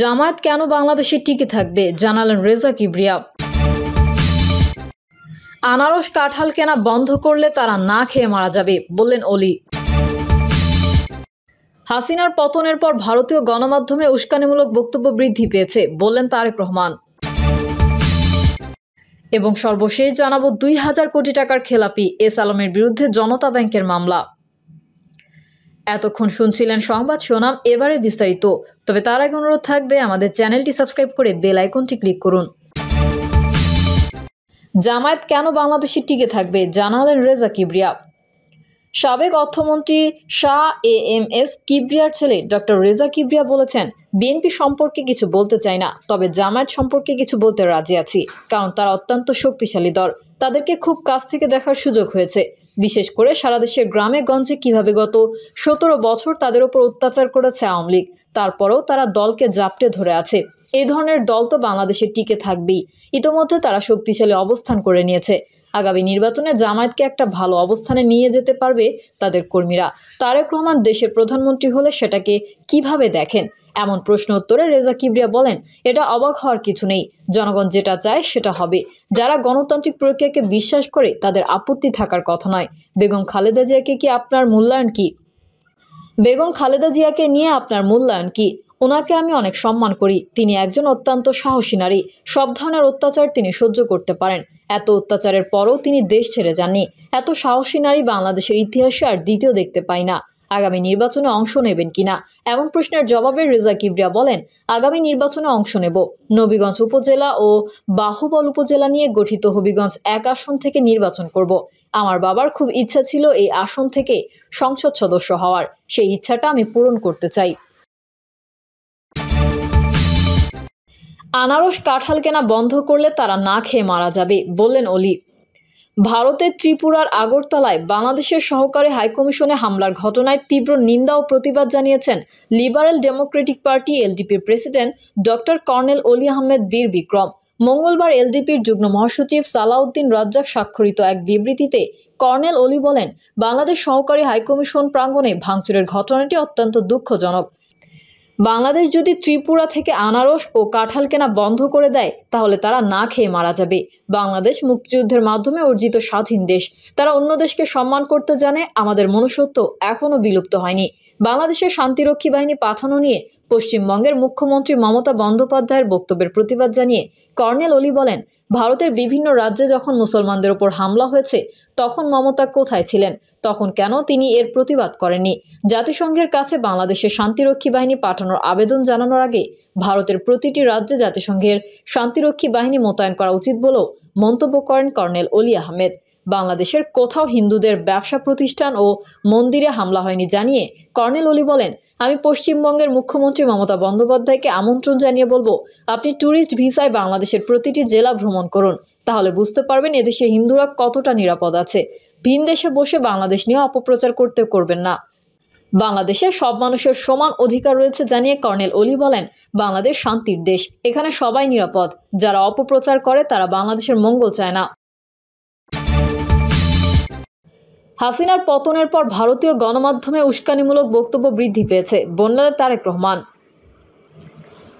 জামায়াত কেন বাংলাদেশে টিকে থাকবে জানালেন রেজা কিবরিয়া আনারস কাঁঠাল কেনা বন্ধ করলে তারা না খেয়ে মারা যাবে বললেন অলি হাসিনার পতনের পর ভারতীয় গণমাধ্যমে উস্কানিমূলক বক্তব্য বৃদ্ধি পেয়েছে বললেন তারেক রহমান এবং সর্বশেষ জানাবো দুই হাজার কোটি টাকার খেলাপি এস আলমের বিরুদ্ধে জনতা ব্যাংকের মামলা এতক্ষণ শুনছিলেন সংবাদ শোনাম এবারে বিস্তারিত তবে তার আগে অনুরোধ থাকবে আমাদের চ্যানেলটি সাবস্ক্রাইব করে বেল আইকনটি ক্লিক করুন জামায়াত কেন বাংলাদেশে টিকে থাকবে জানালেন রেজা কিবরিয়া সাবেক অর্থমন্ত্রী শাহ এ এম এস কিবরিয়ার ছেলে ডক্টর রেজা কিবরিয়া বলেছেন বিএনপি সম্পর্কে কিছু বলতে চাই না তবে জামায়াত সম্পর্কে কিছু বলতে রাজি আছি কারণ তারা অত্যন্ত শক্তিশালী দল তাদেরকে খুব কাছ থেকে দেখার সুযোগ হয়েছে বিশেষ করে সারা দেশের গ্রামে গঞ্জে কিভাবে গত সতেরো বছর তাদের ওপর অত্যাচার করেছে আওয়ামী লীগ তারপরেও তারা দলকে জাপটে ধরে আছে এই ধরনের দল তো বাংলাদেশে টিকে থাকবেই ইতোমধ্যে তারা শক্তিশালী অবস্থান করে নিয়েছে আগামী নির্বাচনে জামায়াতকে একটা ভালো অবস্থানে নিয়ে যেতে পারবে তাদের কর্মীরা তারেক রহমান দেশের প্রধানমন্ত্রী হলে সেটাকে কিভাবে দেখেন এমন প্রশ্ন উত্তরে রেজা কিবরিয়া বলেন এটা অবাক হওয়ার কিছু নেই জনগণ যেটা চায় সেটা হবে যারা গণতান্ত্রিক প্রক্রিয়াকে বিশ্বাস করে তাদের আপত্তি থাকার কথা নয় বেগম খালেদা জিয়াকে কি আপনার মূল্যায়ন কি বেগম খালেদা জিয়াকে নিয়ে আপনার মূল্যায়ন কি ওনাকে আমি অনেক সম্মান করি তিনি একজন অত্যন্ত সাহসী নারী সব ধরনের অত্যাচার তিনি সহ্য করতে পারেন এত অত্যাচারের পরও তিনি দেশ ছেড়ে যাননি এত সাহসী নারী বাংলাদেশের ইতিহাসে আর দ্বিতীয় দেখতে পাই না আগামী নির্বাচনে অংশ নেবেন কিনা এমন প্রশ্নের জবাবে রেজা কিবরিয়া বলেন আগামী নির্বাচনে অংশ নেব নবীগঞ্জ উপজেলা ও বাহুবল উপজেলা নিয়ে গঠিত হবিগঞ্জ এক আসন থেকে নির্বাচন করব আমার বাবার খুব ইচ্ছা ছিল এই আসন থেকে সংসদ সদস্য হওয়ার সেই ইচ্ছাটা আমি পূরণ করতে চাই আনারস কাঁঠাল কেনা বন্ধ করলে তারা না খেয়ে মারা যাবে বললেন অলি ভারতের ত্রিপুরার আগরতলায় বাংলাদেশের সহকারী হাইকমিশনে হামলার ঘটনায় তীব্র নিন্দা ও প্রতিবাদ জানিয়েছেন লিবারেল ডেমোক্রেটিক পার্টি এলডিপির president doctor colonel Oli Ahmed বীর বিক্রম মঙ্গলবার এলডিপির যুগ্ম মহাসচিব সালাউদ্দিন রাজ্জাক স্বাক্ষরিত এক বিবৃতিতে কর্নেল অলি বলেন বাংলাদেশ সহকারী হাইকমিশন প্রাঙ্গণে ভাঙচুরের ঘটনাটি অত্যন্ত দুঃখজনক বাংলাদেশ যদি ত্রিপুরা থেকে আনারস ও কাঁঠাল কেনা বন্ধ করে দেয় তাহলে তারা না খেয়ে মারা যাবে বাংলাদেশ মুক্তিযুদ্ধের মাধ্যমে অর্জিত স্বাধীন দেশ তারা অন্য দেশকে সম্মান করতে জানে আমাদের মনুষ্যত্ব এখনও বিলুপ্ত হয়নি বাংলাদেশের শান্তিরক্ষী বাহিনী পাঠানো নিয়ে পশ্চিমবঙ্গের মুখ্যমন্ত্রী মমতা বন্দ্যোপাধ্যায়ের বক্তব্যের প্রতিবাদ জানিয়ে কর্নেল অলি বলেন ভারতের বিভিন্ন রাজ্যে যখন মুসলমানদের ওপর হামলা হয়েছে তখন মমতা কোথায় ছিলেন তখন কেন তিনি এর প্রতিবাদ করেননি জাতিসংঘের কাছে বাংলাদেশের শান্তিরক্ষী বাহিনী পাঠানোর আবেদন জানানোর আগে ভারতের প্রতিটি রাজ্যে জাতিসংঘের শান্তিরক্ষী বাহিনী মোতায়েন করা উচিত বলেও মন্তব্য করেন কর্নেল অলি আহমেদ বাংলাদেশের কোথাও হিন্দুদের ব্যবসা প্রতিষ্ঠান ও মন্দিরে হামলা হয়নি জানিয়ে কর্নেল অলি বলেন আমি পশ্চিমবঙ্গের মুখ্যমন্ত্রী মমতা বন্দ্যোপাধ্যায়কে আমন্ত্রণ জানিয়ে বলবো আপনি ট্যুরিস্ট ভিসায় বাংলাদেশের প্রতিটি জেলা ভ্রমণ করুন তাহলে বুঝতে পারবেন এদেশে হিন্দুরা কতটা নিরাপদ আছে ভিন দেশে বসে বাংলাদেশ নিয়ে অপপ্রচার করতে করবেন না বাংলাদেশে সব মানুষের সমান অধিকার রয়েছে জানিয়ে কর্নেল অলি বলেন বাংলাদেশ শান্তির দেশ এখানে সবাই নিরাপদ যারা অপপ্রচার করে তারা বাংলাদেশের মঙ্গল চায় না হাসিনার পতনের পর ভারতীয় গণমাধ্যমে উস্কানিমূলক বক্তব্য বৃদ্ধি পেয়েছে বন্যা তারেক রহমান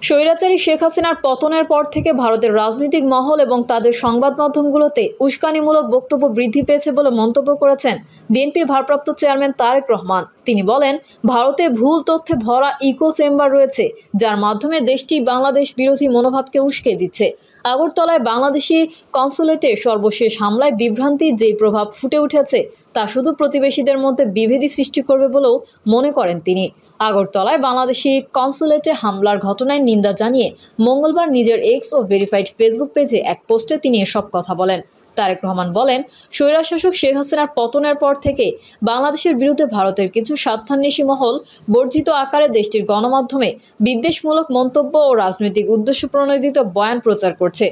স্বৈরাচারী শেখ হাসিনার পতনের পর থেকে ভারতের রাজনৈতিক মহল এবং তাদের সংবাদ মাধ্যমগুলোতে উস্কানিমূলক বক্তব্য বৃদ্ধি পেয়েছে বলে মন্তব্য করেছেন বিএনপির ভারপ্রাপ্ত চেয়ারম্যান তারেক রহমান তিনি বলেন ভারতে ভুল তথ্যে ভরা ইকো চেম্বার রয়েছে যার মাধ্যমে দেশটি বাংলাদেশ বিরোধী মনোভাবকে উস্কে দিচ্ছে আগরতলায় বাংলাদেশি কনসুলেটে সর্বশেষ হামলায় বিভ্রান্তির যেই প্রভাব ফুটে উঠেছে তা শুধু প্রতিবেশীদের মধ্যে বিভেদী সৃষ্টি করবে বলেও মনে করেন তিনি আগরতলায় বাংলাদেশি কনসুলেটে হামলার ঘটনায় নিন্দা জানিয়ে মঙ্গলবার নিজের এক্স ও ভেরিফাইড ফেসবুক পেজে এক পোস্টে তিনি এসব কথা বলেন তারেক রহমান বলেন স্বৈরাশাসক শেখ হাসিনার পতনের পর থেকে বাংলাদেশের বিরুদ্ধে ভারতের কিছু স্বার্থান্বেষী মহল বর্ধিত আকারে দেশটির গণমাধ্যমে বিদ্বেষমূলক মন্তব্য ও রাজনৈতিক উদ্দেশ্য প্রণোদিত বয়ান প্রচার করছে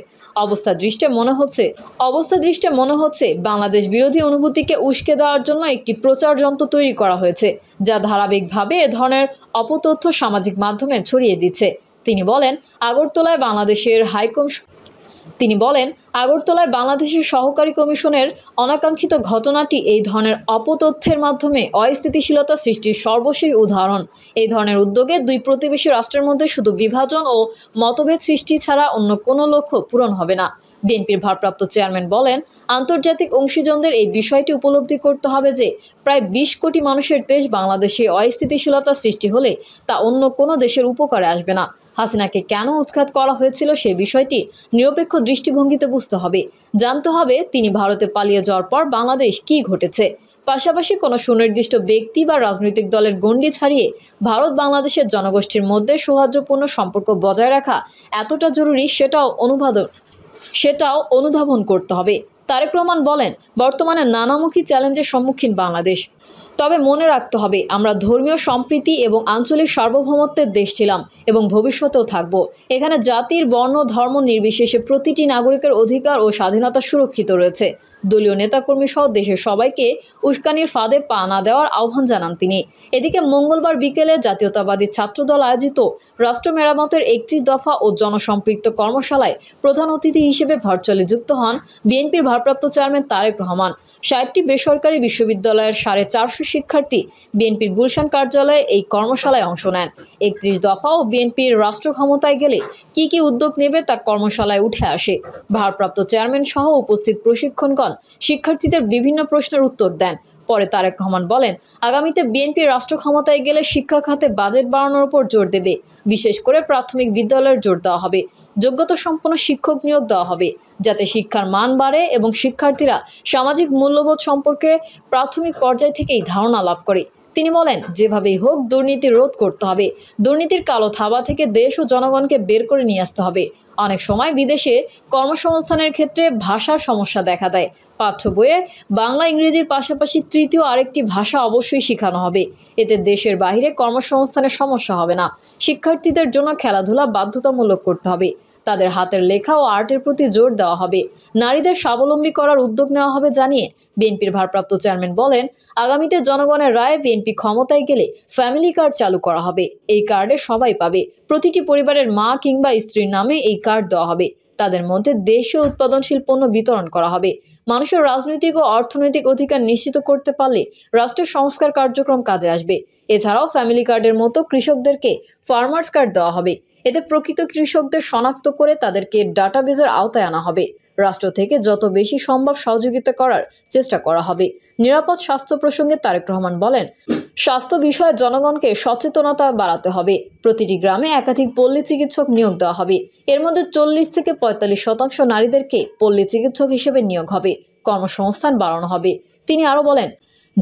অবস্থা দৃষ্টে মনে হচ্ছে অবস্থা দৃষ্টে মনে হচ্ছে বাংলাদেশ বিরোধী অনুভূতিকে উস্কে দেওয়ার জন্য একটি প্রচার যন্ত্র তৈরি করা হয়েছে যা ধারাবাহিকভাবে এ ধরনের অপতথ্য সামাজিক মাধ্যমে ছড়িয়ে দিচ্ছে তিনি বলেন আগরতলায় বাংলাদেশের হাইকমিশন তিনি বলেন আগরতলায় বাংলাদেশের সহকারী কমিশনের অনাকাঙ্ক্ষিত ঘটনাটি এই ধরনের অপতথ্যের মাধ্যমে অস্থিতিশীলতা সৃষ্টির সর্বশেষ উদাহরণ এই ধরনের উদ্যোগে দুই প্রতিবেশী রাষ্ট্রের মধ্যে শুধু বিভাজন ও মতভেদ সৃষ্টি ছাড়া অন্য কোনো লক্ষ্য পূরণ হবে না বিএনপির ভারপ্রাপ্ত চেয়ারম্যান বলেন আন্তর্জাতিক অংশীজনদের এই বিষয়টি উপলব্ধি করতে হবে যে প্রায় ২০ কোটি মানুষের দেশ বাংলাদেশে অস্থিতিশীলতা সৃষ্টি হলে তা অন্য কোনো দেশের উপকারে আসবে না হাসিনাকে কেন উৎখাত করা হয়েছিল সে বিষয়টি নিরপেক্ষ দৃষ্টিভঙ্গিতে বুঝতে হবে জানতে হবে তিনি ভারতে পালিয়ে যাওয়ার পর বাংলাদেশ কি ঘটেছে পাশাপাশি কোনো সুনির্দিষ্ট ব্যক্তি বা রাজনৈতিক দলের গণ্ডি ছাড়িয়ে ভারত বাংলাদেশের জনগোষ্ঠীর মধ্যে সৌহার্দ্যপূর্ণ সম্পর্ক বজায় রাখা এতটা জরুরি সেটাও অনুবাদন সেটাও অনুধাবন করতে হবে তারেক রহমান বলেন বর্তমানে নানামুখী চ্যালেঞ্জের সম্মুখীন বাংলাদেশ তবে মনে রাখতে হবে আমরা ধর্মীয় সম্প্রীতি এবং আঞ্চলিক সার্বভৌমত্বের দেশ ছিলাম এবং ভবিষ্যতেও থাকব এখানে জাতির বর্ণ ধর্ম নির্বিশেষে প্রতিটি নাগরিকের অধিকার ও স্বাধীনতা সুরক্ষিত রয়েছে দলীয় নেতাকর্মী সহ দেশের সবাইকে উস্কানির ফাঁদে পা না দেওয়ার আহ্বান জানান তিনি এদিকে মঙ্গলবার বিকেলে জাতীয়তাবাদী ছাত্রদল আয়োজিত রাষ্ট্র মেরামতের একত্রিশ দফা ও জনসম্পৃক্ত কর্মশালায় প্রধান অতিথি হিসেবে ভার্চুয়ালি যুক্ত হন বিএনপির ভারপ্রাপ্ত চেয়ারম্যান তারেক রহমান ষাটটি বেসরকারি বিশ্ববিদ্যালয়ের সাড়ে চারশো শিক্ষার্থী বিএনপির গুলশান কার্যালয়ে এই কর্মশালায় অংশ নেন একত্রিশ দফা ও বিএনপির রাষ্ট্র ক্ষমতায় গেলে কি কি উদ্যোগ নেবে তা কর্মশালায় উঠে আসে ভারপ্রাপ্ত চেয়ারম্যান সহ উপস্থিত প্রশিক্ষণগণ শিক্ষার্থীদের বিভিন্ন প্রশ্নের উত্তর দেন পরে তারেক রহমান বলেন আগামীতে বিএনপি রাষ্ট্র ক্ষমতায় গেলে শিক্ষা খাতে বাজেট বাড়ানোর উপর জোর দেবে বিশেষ করে প্রাথমিক বিদ্যালয়ের জোর দেওয়া হবে যোগ্যতা সম্পন্ন শিক্ষক নিয়োগ দেওয়া হবে যাতে শিক্ষার মান বাড়ে এবং শিক্ষার্থীরা সামাজিক মূল্যবোধ সম্পর্কে প্রাথমিক পর্যায় থেকেই ধারণা লাভ করে তিনি বলেন যেভাবেই হোক দুর্নীতি রোধ করতে হবে দুর্নীতির কালো থাবা থেকে দেশ ও জনগণকে বের করে নিয়ে আসতে হবে অনেক সময় বিদেশে কর্মসংস্থানের ক্ষেত্রে ভাষার সমস্যা দেখা দেয় পাঠ্য বইয়ে বাংলা ইংরেজির পাশাপাশি তৃতীয় আরেকটি ভাষা অবশ্যই শেখানো হবে এতে দেশের বাহিরে কর্মসংস্থানের সমস্যা হবে না শিক্ষার্থীদের জন্য খেলাধুলা বাধ্যতামূলক করতে হবে তাদের হাতের লেখা ও আর্টের প্রতি জোর দেওয়া হবে নারীদের স্বাবলম্বী করার উদ্যোগ নেওয়া হবে জানিয়ে বিএনপির ভারপ্রাপ্ত চেয়ারম্যান বলেন আগামীতে জনগণের রায়ে বিএনপি ক্ষমতায় গেলে ফ্যামিলি কার্ড চালু করা হবে এই কার্ডে সবাই পাবে প্রতিটি পরিবারের মা কিংবা স্ত্রীর নামে এই কার্ড দেওয়া হবে তাদের মধ্যে দেশীয় উৎপাদনশীল পণ্য বিতরণ করা হবে মানুষের রাজনৈতিক ও অর্থনৈতিক অধিকার নিশ্চিত করতে পারলে রাষ্ট্রের সংস্কার কার্যক্রম কাজে আসবে এছাড়াও ফ্যামিলি কার্ডের মতো কৃষকদেরকে ফার্মার্স কার্ড দেওয়া হবে এতে প্রকৃত কৃষকদের শনাক্ত করে তাদেরকে ডাটাবেজের আওতায় আনা হবে রাষ্ট্র থেকে যত বেশি সম্ভব সহযোগিতা করার চেষ্টা করা হবে নিরাপদ স্বাস্থ্য প্রসঙ্গে তারেক রহমান বলেন স্বাস্থ্য বিষয়ে জনগণকে সচেতনতা বাড়াতে হবে প্রতিটি গ্রামে একাধিক পল্লী চিকিৎসক নিয়োগ দেওয়া হবে এর মধ্যে চল্লিশ থেকে পঁয়তাল্লিশ শতাংশ নারীদেরকে পল্লী চিকিৎসক হিসেবে নিয়োগ হবে কর্মসংস্থান বাড়ানো হবে তিনি আরও বলেন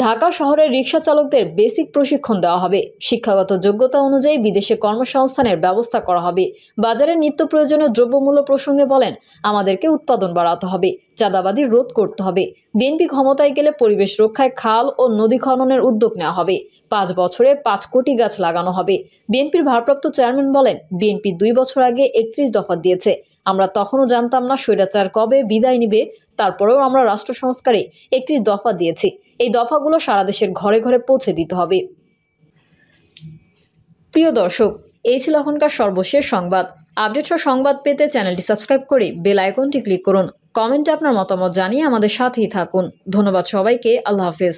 ঢাকা শহরের রিক্সা চালকদের বেসিক প্রশিক্ষণ দেওয়া হবে শিক্ষাগত যোগ্যতা অনুযায়ী বিদেশে কর্মসংস্থানের ব্যবস্থা করা হবে বাজারে নিত্য প্রয়োজনীয় দ্রব্যমূল্য প্রসঙ্গে বলেন আমাদেরকে উৎপাদন বাড়াতে হবে চাঁদাবাজি রোধ করতে হবে বিএনপি ক্ষমতায় গেলে পরিবেশ রক্ষায় খাল ও নদী খননের উদ্যোগ নেওয়া হবে পাঁচ বছরে পাঁচ কোটি গাছ লাগানো হবে বিএনপির ভারপ্রাপ্ত চেয়ারম্যান বলেন বিএনপি দুই বছর আগে একত্রিশ দফা দিয়েছে আমরা তখনও জানতাম না স্বৈরাচার কবে বিদায় নিবে তারপরেও আমরা রাষ্ট্র সংস্কারে একটি দফা দিয়েছি এই দফাগুলো সারা দেশের ঘরে ঘরে পৌঁছে দিতে হবে প্রিয় দর্শক এই ছিল এখনকার সর্বশেষ সংবাদ আপডেট সহ সংবাদ পেতে চ্যানেলটি সাবস্ক্রাইব করে বেল আইকনটি ক্লিক করুন কমেন্টে আপনার মতামত জানিয়ে আমাদের সাথেই থাকুন ধন্যবাদ সবাইকে আল্লাহ হাফেজ